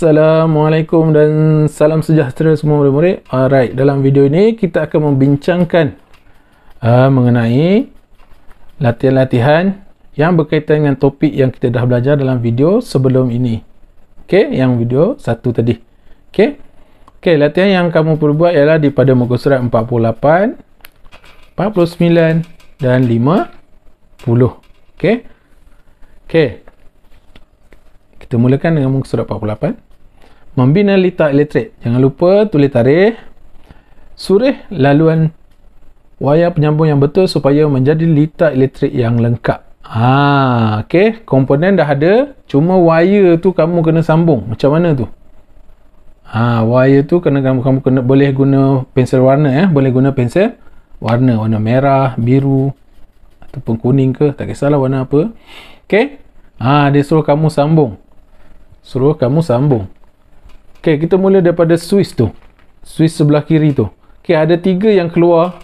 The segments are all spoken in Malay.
Assalamualaikum dan salam sejahtera semua murid-murid. Alright, dalam video ini kita akan membincangkan uh, mengenai latihan-latihan yang berkaitan dengan topik yang kita dah belajar dalam video sebelum ini. Okey, yang video satu tadi. Okey. okay, latihan yang kamu perlu buat ialah di pada muka surat 48, 49 dan 50. Okey. Okey. Kita mulakan dengan muka surat 48 membina litar elektrik. Jangan lupa tulis tarikh, surih laluan wayar penyambung yang betul supaya menjadi litar elektrik yang lengkap. Ah, ha, komponen dah ada, cuma wayar tu kamu kena sambung. Macam mana tu? Ah, ha, wayar tu kena kamu, kamu kena boleh guna pensel warna eh, boleh guna pensel warna warna merah, biru ataupun kuning ke, tak kisahlah warna apa. Okey? Ah, ha, dia suruh kamu sambung. Suruh kamu sambung. Okey, kita mula daripada Swiss tu. Swiss sebelah kiri tu. Okey, ada tiga yang keluar.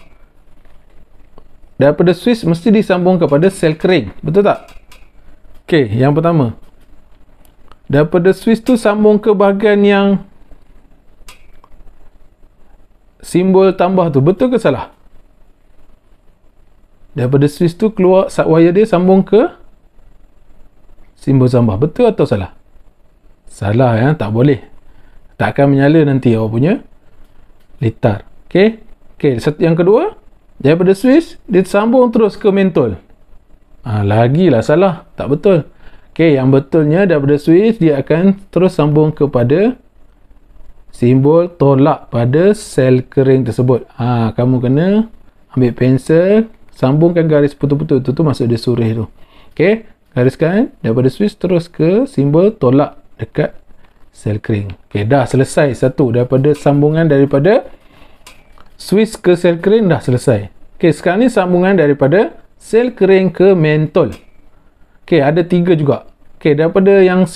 Daripada Swiss mesti disambung kepada sel kering. Betul tak? Okey, yang pertama. Daripada Swiss tu sambung ke bahagian yang simbol tambah tu. Betul ke salah? Daripada Swiss tu keluar wire dia sambung ke simbol tambah. Betul atau salah? Salah ya, tak boleh tak akan menyala nanti awak punya litar okey Okay. set yang kedua daripada switch dia sambung terus ke mentol ha, lah salah tak betul okey yang betulnya daripada switch dia akan terus sambung kepada simbol tolak pada sel kering tersebut ha, kamu kena ambil pensel sambungkan garis putus-putus tu tu masuk dia surih tu okey gariskan daripada switch terus ke simbol tolak dekat sel kering. Okey, dah selesai satu daripada sambungan daripada switch ke sel kering dah selesai. Okey, sekarang ni sambungan daripada sel kering ke mentol. Okey, ada tiga juga. Okey, daripada yang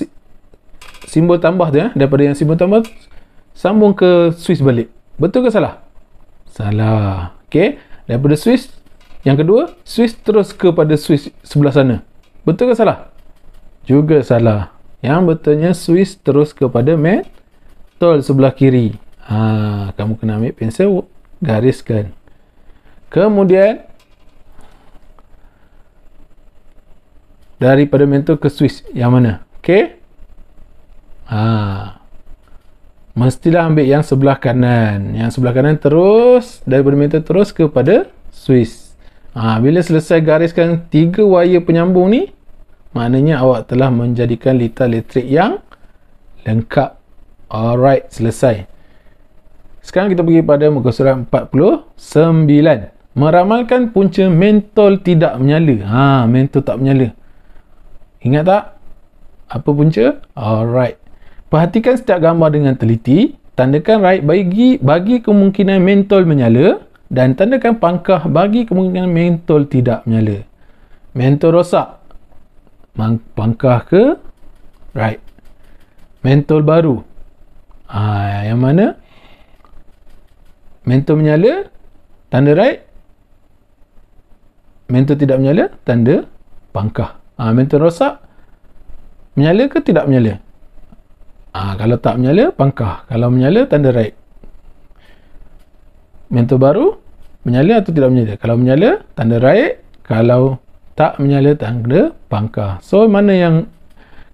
simbol tambah tu ya, daripada yang simbol tambah sambung ke switch balik. Betul ke salah? Salah. Okey, daripada switch yang kedua, switch terus kepada switch sebelah sana. Betul ke salah? Juga salah yang betulnya switch terus kepada tol sebelah kiri. Ha, kamu kena ambil pensel, gariskan. Kemudian, daripada mentol ke Swiss. yang mana? Okey? Ha, mestilah ambil yang sebelah kanan. Yang sebelah kanan terus, daripada mentol terus kepada Swiss. Ha, bila selesai gariskan tiga wayar penyambung ni, maknanya awak telah menjadikan lita elektrik yang lengkap. Alright, selesai. Sekarang kita pergi pada muka surat 49. Meramalkan punca mentol tidak menyala. Ha, mentol tak menyala. Ingat tak? Apa punca? Alright. Perhatikan setiap gambar dengan teliti. Tandakan right bagi bagi kemungkinan mentol menyala dan tandakan pangkah bagi kemungkinan mentol tidak menyala. Mentol rosak bangkah ke right mentol baru ha, yang mana mentol menyala tanda right mentol tidak menyala tanda bangkah ha, ah, mentol rosak menyala ke tidak menyala ha, kalau tak menyala bangkah kalau menyala tanda right mentol baru menyala atau tidak menyala kalau menyala tanda right kalau tak menyala tanda pangkah. So, mana yang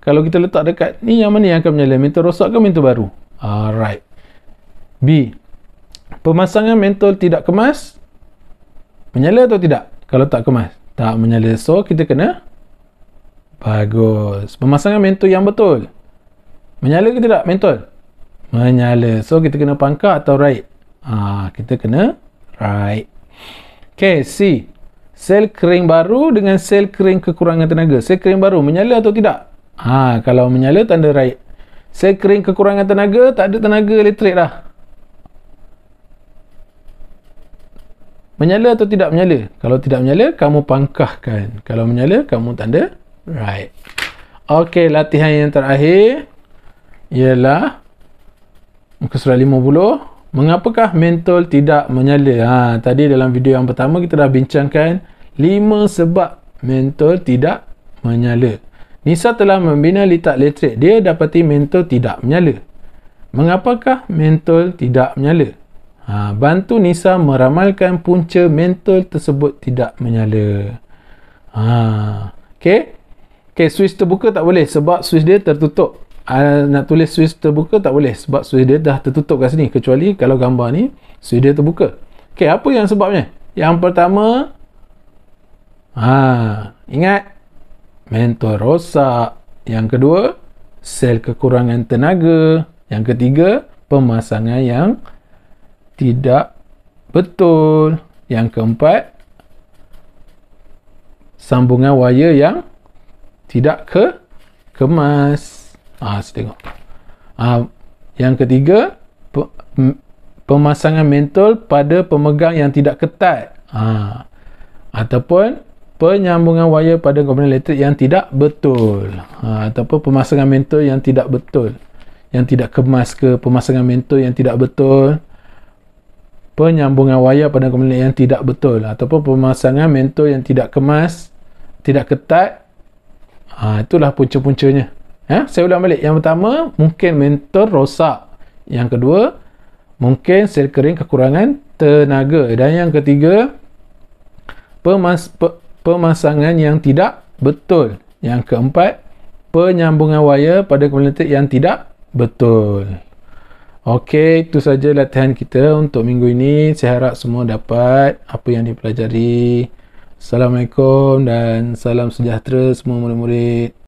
kalau kita letak dekat ni, yang mana yang akan menyala? Mentol rosak ke mentol baru? Alright. Ah, B. Pemasangan mentol tidak kemas, menyala atau tidak? Kalau tak kemas, tak menyala. So, kita kena bagus. Pemasangan mentol yang betul. Menyala ke tidak mentol? Menyala. So, kita kena pangkah atau right? Ha, kita kena right. Okay, C sel kering baru dengan sel kering kekurangan tenaga. Sel kering baru menyala atau tidak? Ha, kalau menyala tanda raya. Sel kering kekurangan tenaga tak ada tenaga elektrik dah. Menyala atau tidak menyala? Kalau tidak menyala, kamu pangkahkan. Kalau menyala, kamu tanda right. Okey, latihan yang terakhir ialah muka surat Mengapakah mentol tidak menyala? Ha, tadi dalam video yang pertama kita dah bincangkan 5 sebab mentol tidak menyala. Nisa telah membina litak elektrik. Dia dapati mentol tidak menyala. Mengapakah mentol tidak menyala? Ha, bantu Nisa meramalkan punca mentol tersebut tidak menyala. Ha, okay. Okay, switch terbuka tak boleh sebab switch dia tertutup. Ah, nak tulis suis terbuka tak boleh sebab suis dia dah tertutup kat sini kecuali kalau gambar ni suis dia terbuka ok apa yang sebabnya yang pertama ha, ingat mentor rosak yang kedua sel kekurangan tenaga yang ketiga pemasangan yang tidak betul yang keempat sambungan wayar yang tidak ke kemas Ah, ha, tengok. Ah, ha, yang ketiga pemasangan mentol pada pemegang yang tidak ketat. Ah, ha, ataupun penyambungan wire pada komponen elektrik yang tidak betul. Ha, ataupun pemasangan mentol yang tidak betul. Yang tidak kemas ke pemasangan mentol yang tidak betul. Penyambungan wayar pada komponen yang tidak betul. Ataupun pemasangan mentol yang tidak kemas. Tidak ketat. Ha, itulah punca-puncanya. Ya, saya ulang balik. Yang pertama, mungkin mentor rosak. Yang kedua, mungkin kering kekurangan tenaga. Dan yang ketiga, pemas- pe- pemasangan yang tidak betul. Yang keempat, penyambungan wayar pada kabel yang tidak betul. Okey, itu saja latihan kita untuk minggu ini. Saya harap semua dapat apa yang dipelajari. Assalamualaikum dan salam sejahtera semua murid-murid.